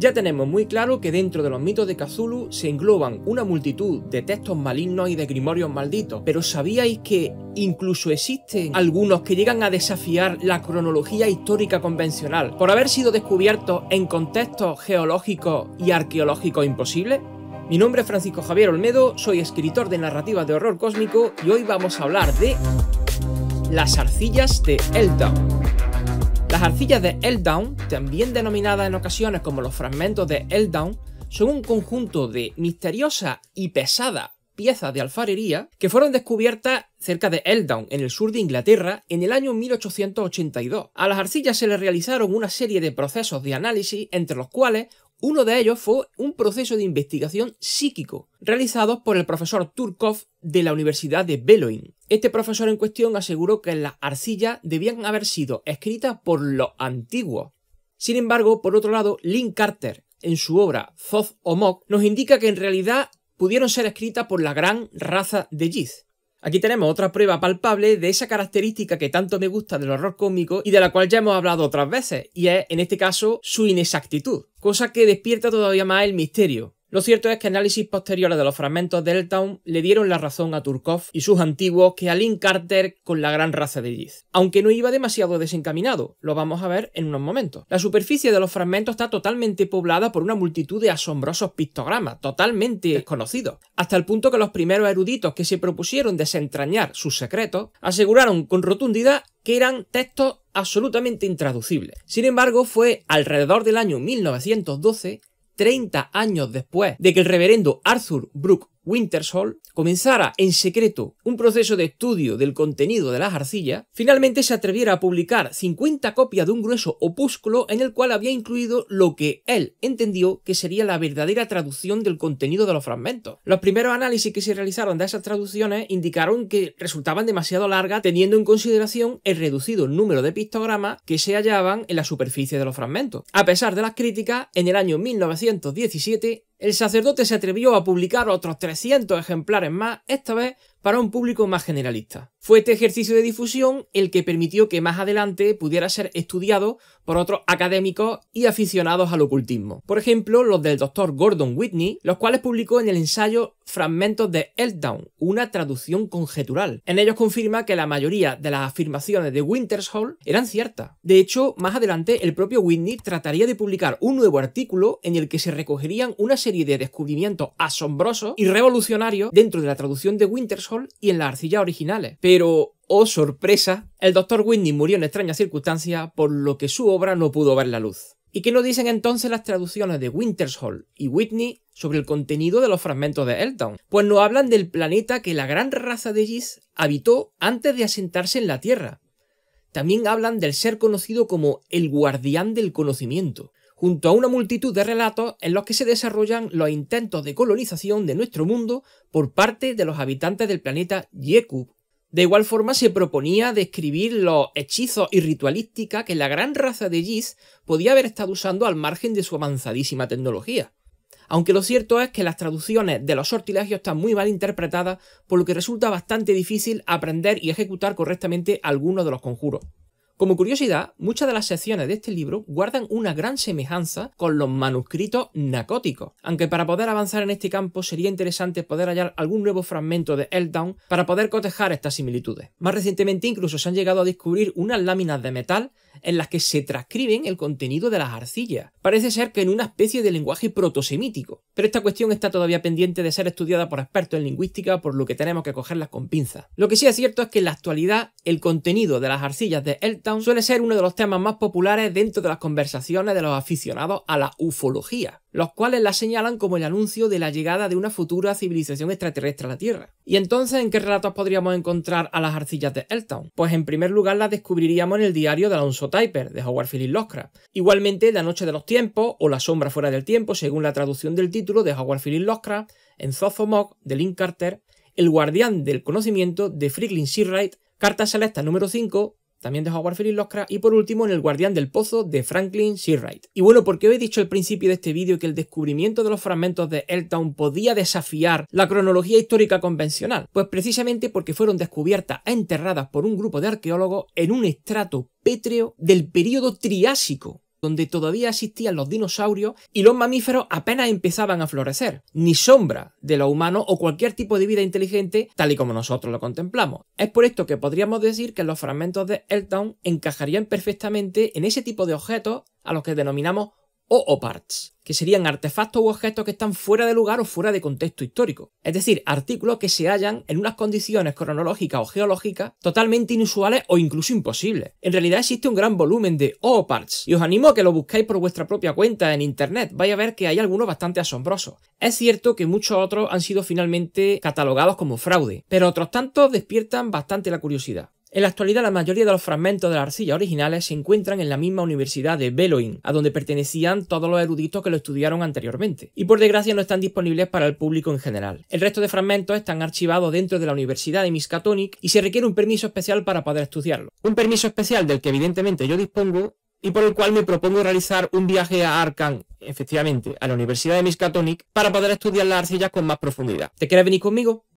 Ya tenemos muy claro que dentro de los mitos de Cthulhu se engloban una multitud de textos malignos y de grimorios malditos, pero ¿sabíais que incluso existen algunos que llegan a desafiar la cronología histórica convencional por haber sido descubiertos en contextos geológicos y arqueológicos imposibles? Mi nombre es Francisco Javier Olmedo, soy escritor de narrativas de horror cósmico y hoy vamos a hablar de las arcillas de Elton. Las arcillas de Eldown, también denominadas en ocasiones como los fragmentos de Eldown, son un conjunto de misteriosa y pesada piezas de alfarería que fueron descubiertas cerca de Eldown, en el sur de Inglaterra, en el año 1882. A las arcillas se le realizaron una serie de procesos de análisis, entre los cuales uno de ellos fue un proceso de investigación psíquico, realizado por el profesor Turkov de la Universidad de Beloin. Este profesor en cuestión aseguró que las arcillas debían haber sido escritas por los antiguos. Sin embargo, por otro lado, Lynn Carter, en su obra Zoth o Mok, nos indica que en realidad pudieron ser escritas por la gran raza de Yiz. Aquí tenemos otra prueba palpable de esa característica que tanto me gusta del horror cómico y de la cual ya hemos hablado otras veces, y es, en este caso, su inexactitud, cosa que despierta todavía más el misterio. Lo cierto es que análisis posteriores de los fragmentos de town le dieron la razón a Turkov y sus antiguos que a Link Carter con la gran raza de Yiz. Aunque no iba demasiado desencaminado, lo vamos a ver en unos momentos. La superficie de los fragmentos está totalmente poblada por una multitud de asombrosos pictogramas, totalmente desconocidos, hasta el punto que los primeros eruditos que se propusieron desentrañar sus secretos aseguraron con rotundidad que eran textos absolutamente intraducibles. Sin embargo, fue alrededor del año 1912 30 años después de que el reverendo Arthur Brooke Wintershall comenzara en secreto un proceso de estudio del contenido de las arcillas, finalmente se atreviera a publicar 50 copias de un grueso opúsculo en el cual había incluido lo que él entendió que sería la verdadera traducción del contenido de los fragmentos. Los primeros análisis que se realizaron de esas traducciones indicaron que resultaban demasiado largas teniendo en consideración el reducido número de pictogramas que se hallaban en la superficie de los fragmentos. A pesar de las críticas, en el año 1917 el sacerdote se atrevió a publicar otros 300 ejemplares más, esta vez para un público más generalista. Fue este ejercicio de difusión el que permitió que más adelante pudiera ser estudiado por otros académicos y aficionados al ocultismo. Por ejemplo, los del doctor Gordon Whitney, los cuales publicó en el ensayo Fragmentos de Eltdown, una traducción conjetural. En ellos confirma que la mayoría de las afirmaciones de Wintershall eran ciertas. De hecho, más adelante el propio Whitney trataría de publicar un nuevo artículo en el que se recogerían una serie de descubrimientos asombrosos y revolucionarios dentro de la traducción de Wintershall y en las arcillas originales. Pero, oh sorpresa, el Dr. Whitney murió en extrañas circunstancias por lo que su obra no pudo ver la luz. ¿Y qué nos dicen entonces las traducciones de Wintershall y Whitney sobre el contenido de los fragmentos de Elton? Pues nos hablan del planeta que la gran raza de Gis habitó antes de asentarse en la Tierra. También hablan del ser conocido como el guardián del conocimiento, junto a una multitud de relatos en los que se desarrollan los intentos de colonización de nuestro mundo por parte de los habitantes del planeta Yekub. De igual forma se proponía describir los hechizos y ritualística que la gran raza de Yiz podía haber estado usando al margen de su avanzadísima tecnología. Aunque lo cierto es que las traducciones de los sortilegios están muy mal interpretadas, por lo que resulta bastante difícil aprender y ejecutar correctamente algunos de los conjuros. Como curiosidad, muchas de las secciones de este libro guardan una gran semejanza con los manuscritos narcóticos, aunque para poder avanzar en este campo sería interesante poder hallar algún nuevo fragmento de Eldown para poder cotejar estas similitudes. Más recientemente incluso se han llegado a descubrir unas láminas de metal en las que se transcriben el contenido de las arcillas. Parece ser que en una especie de lenguaje protosemítico. Pero esta cuestión está todavía pendiente de ser estudiada por expertos en lingüística, por lo que tenemos que cogerlas con pinzas. Lo que sí es cierto es que en la actualidad el contenido de las arcillas de Eltown suele ser uno de los temas más populares dentro de las conversaciones de los aficionados a la ufología los cuales la señalan como el anuncio de la llegada de una futura civilización extraterrestre a la Tierra. ¿Y entonces en qué relatos podríamos encontrar a las arcillas de Elton? Pues en primer lugar las descubriríamos en el diario de Alonso Typer, de Howard Phillips Lovecraft. Igualmente La Noche de los Tiempos o La Sombra Fuera del Tiempo, según la traducción del título de Howard Phillips Lovecraft, en Mog de Link Carter, El Guardián del Conocimiento, de Franklin Searight, Carta Selecta número 5 también de Howard Phillips Lovecraft, y por último en El Guardián del Pozo de Franklin Seawright. Y bueno, porque he dicho al principio de este vídeo que el descubrimiento de los fragmentos de Eltown podía desafiar la cronología histórica convencional? Pues precisamente porque fueron descubiertas e enterradas por un grupo de arqueólogos en un estrato pétreo del período Triásico, donde todavía existían los dinosaurios y los mamíferos apenas empezaban a florecer, ni sombra de lo humano o cualquier tipo de vida inteligente tal y como nosotros lo contemplamos. Es por esto que podríamos decir que los fragmentos de Eltown encajarían perfectamente en ese tipo de objetos a los que denominamos o que serían artefactos u objetos que están fuera de lugar o fuera de contexto histórico, es decir, artículos que se hallan en unas condiciones cronológicas o geológicas totalmente inusuales o incluso imposibles. En realidad existe un gran volumen de ooparts y os animo a que lo busquéis por vuestra propia cuenta en internet, vais a ver que hay algunos bastante asombrosos. Es cierto que muchos otros han sido finalmente catalogados como fraude, pero otros tantos despiertan bastante la curiosidad. En la actualidad la mayoría de los fragmentos de la arcilla originales se encuentran en la misma universidad de Beloin, a donde pertenecían todos los eruditos que lo estudiaron anteriormente, y por desgracia no están disponibles para el público en general. El resto de fragmentos están archivados dentro de la Universidad de Miskatonic y se requiere un permiso especial para poder estudiarlo. Un permiso especial del que evidentemente yo dispongo y por el cual me propongo realizar un viaje a Arkham, efectivamente, a la Universidad de Miskatonic, para poder estudiar las arcillas con más profundidad. ¿Te quieres venir conmigo?